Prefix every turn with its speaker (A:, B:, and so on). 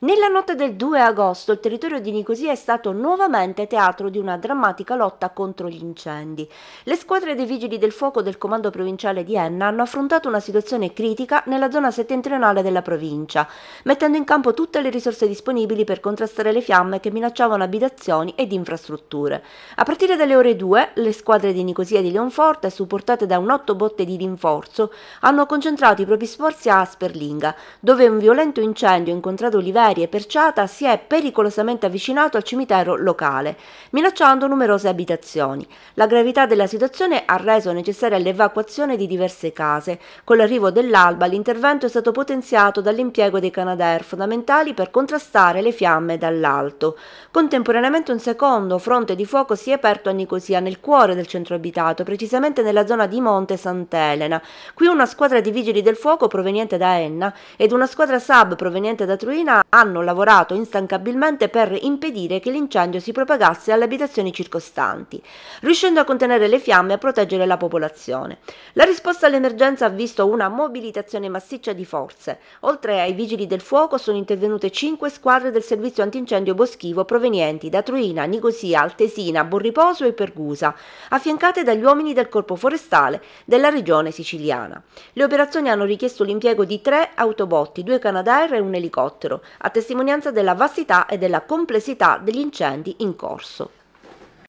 A: Nella notte del 2 agosto il territorio di Nicosia è stato nuovamente teatro di una drammatica lotta contro gli incendi. Le squadre dei vigili del fuoco del comando provinciale di Enna hanno affrontato una situazione critica nella zona settentrionale della provincia, mettendo in campo tutte le risorse disponibili per contrastare le fiamme che minacciavano abitazioni ed infrastrutture. A partire dalle ore 2, le squadre di Nicosia e di Leonforte, supportate da un otto botte di rinforzo, hanno concentrato i propri sforzi a Asperlinga, dove un violento incendio incontrato livello Serie Perciata si è pericolosamente avvicinato al cimitero locale, minacciando numerose abitazioni. La gravità della situazione ha reso necessaria l'evacuazione di diverse case. Con l'arrivo dell'alba l'intervento è stato potenziato dall'impiego dei Canadair fondamentali per contrastare le fiamme dall'alto. Contemporaneamente un secondo fronte di fuoco si è aperto a Nicosia, nel cuore del centro abitato, precisamente nella zona di Monte Sant'Elena. Qui una squadra di vigili del fuoco proveniente da Enna ed una squadra sub proveniente da Truina hanno lavorato instancabilmente per impedire che l'incendio si propagasse alle abitazioni circostanti, riuscendo a contenere le fiamme e a proteggere la popolazione. La risposta all'emergenza ha visto una mobilitazione massiccia di forze. Oltre ai vigili del fuoco sono intervenute cinque squadre del servizio antincendio boschivo provenienti da Truina, Nicosia, Altesina, Borriposo e Pergusa, affiancate dagli uomini del corpo forestale della regione siciliana. Le operazioni hanno richiesto l'impiego di tre autobotti, due Canadair e un elicottero, a testimonianza della vastità e della complessità degli incendi in corso.